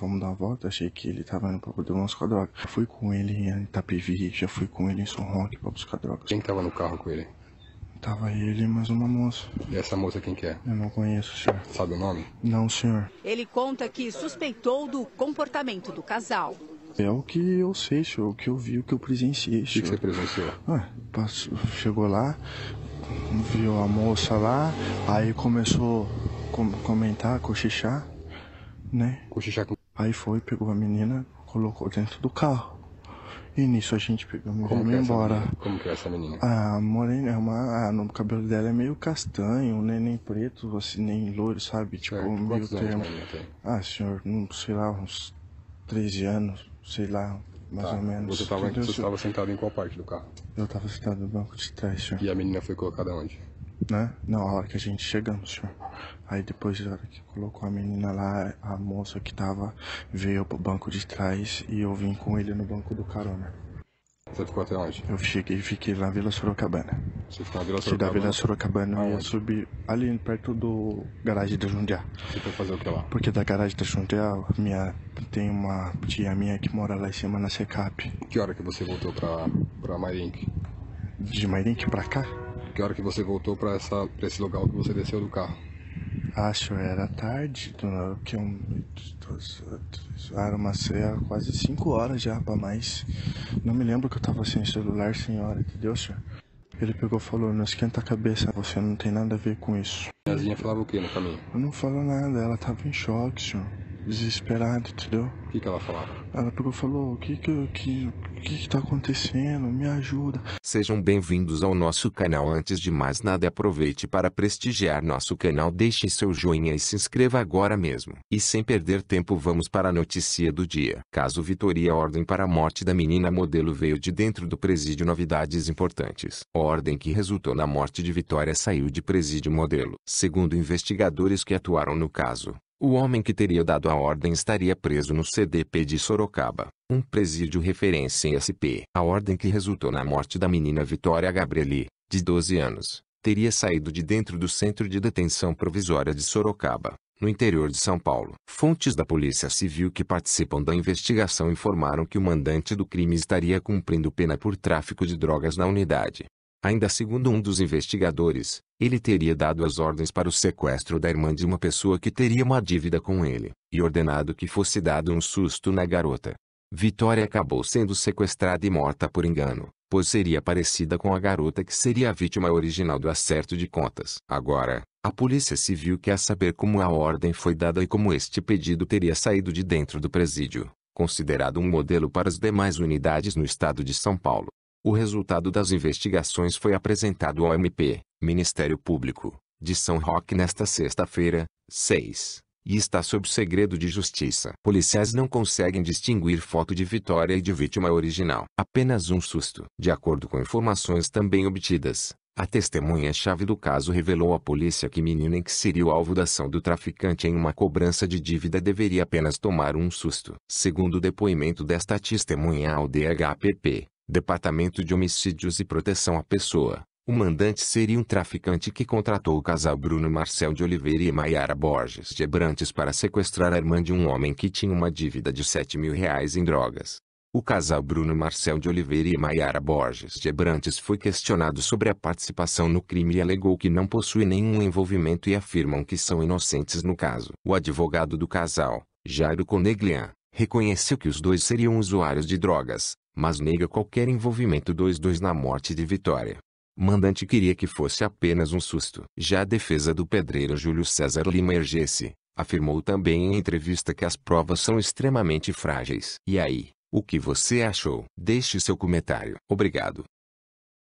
vamos dar uma volta. Achei que ele tava indo pra poder buscar droga. Já fui com ele em Itapevi, já fui com ele em São Roque pra buscar drogas. Quem tava no carro com ele? Tava ele mais uma moça. E essa moça quem que é? Eu não conheço, senhor. Sabe o nome? Não, senhor. Ele conta que suspeitou do comportamento do casal. É o que eu sei, senhor, o que eu vi, o que eu presenciei, senhor. O que, que você presenciou? Ah, passou, chegou lá, viu a moça lá, aí começou a comentar, cochichar, né? Cochichar com Aí foi, pegou a menina, colocou dentro do carro. E nisso a gente pegou a menina e é embora. Como que é essa menina? A morena é uma. A, no cabelo dela é meio castanho, né? Nem preto, assim, nem loiro, sabe? Tipo, certo. meio Quantos termo. Ah, senhor, não sei lá, uns 13 anos, sei lá, mais tá. ou menos. Você estava sentado em qual parte do carro? Eu estava sentado no banco de trás, senhor. E a menina foi colocada onde? né? Na hora que a gente chegamos, senhor. Tipo, aí depois da hora que colocou a menina lá, a moça que tava veio pro banco de trás e eu vim com ele no banco do carona. Você ficou até onde? Eu cheguei, fiquei na Vila Sorocabana. Você ficou na Vila Sorocabana? Da Vila Sorocabana ah, eu ia subir ali perto do garagem da Jundiá. Você foi fazer o que lá? Porque da garagem da Jundiá, minha, tem uma tia minha que mora lá em cima na Secap. Que hora que você voltou pra, pra Mairink? De Mairink pra cá? que hora que você voltou para esse local que você desceu do carro? Acho era tarde, que é era uma ceia, quase 5 horas já para mais. Não me lembro que eu tava sem celular, senhora, entendeu, senhor? Ele pegou e falou, não esquenta a cabeça, você não tem nada a ver com isso. A Zinha falava o que no caminho? Eu não falo nada, ela tava em choque, senhor desesperado, entendeu? O que, que ela falava? Ela pegou e falou, o que que, que o que está acontecendo? Me ajuda. Sejam bem-vindos ao nosso canal. Antes de mais nada, aproveite para prestigiar nosso canal. Deixe seu joinha e se inscreva agora mesmo. E sem perder tempo, vamos para a notícia do dia. Caso Vitoria, ordem para a morte da menina modelo veio de dentro do presídio. Novidades importantes. Ordem que resultou na morte de Vitória saiu de presídio modelo. Segundo investigadores que atuaram no caso, o homem que teria dado a ordem estaria preso no CDP de Sorocaba, um presídio referência em SP. A ordem que resultou na morte da menina Vitória Gabrieli, de 12 anos, teria saído de dentro do Centro de Detenção Provisória de Sorocaba, no interior de São Paulo. Fontes da Polícia Civil que participam da investigação informaram que o mandante do crime estaria cumprindo pena por tráfico de drogas na unidade. Ainda segundo um dos investigadores, ele teria dado as ordens para o sequestro da irmã de uma pessoa que teria uma dívida com ele, e ordenado que fosse dado um susto na garota. Vitória acabou sendo sequestrada e morta por engano, pois seria parecida com a garota que seria a vítima original do acerto de contas. Agora, a polícia civil quer saber como a ordem foi dada e como este pedido teria saído de dentro do presídio, considerado um modelo para as demais unidades no estado de São Paulo. O resultado das investigações foi apresentado ao MP, Ministério Público, de São Roque nesta sexta-feira, 6, e está sob segredo de justiça. Policiais não conseguem distinguir foto de Vitória e de vítima original. Apenas um susto. De acordo com informações também obtidas, a testemunha-chave do caso revelou à polícia que menina em que seria o alvo da ação do traficante em uma cobrança de dívida deveria apenas tomar um susto. Segundo o depoimento desta testemunha ao DHPP, Departamento de Homicídios e Proteção à Pessoa, o mandante seria um traficante que contratou o casal Bruno Marcel de Oliveira e Maiara Borges de Brantes para sequestrar a irmã de um homem que tinha uma dívida de 7 mil reais em drogas. O casal Bruno Marcel de Oliveira e Maiara Borges de Brantes foi questionado sobre a participação no crime e alegou que não possui nenhum envolvimento e afirmam que são inocentes no caso. O advogado do casal, Jairo Coneglian, reconheceu que os dois seriam usuários de drogas, mas nega qualquer envolvimento dos dois na morte de Vitória. Mandante queria que fosse apenas um susto. Já a defesa do pedreiro Júlio César Lima ergesse, afirmou também em entrevista que as provas são extremamente frágeis. E aí, o que você achou? Deixe seu comentário. Obrigado.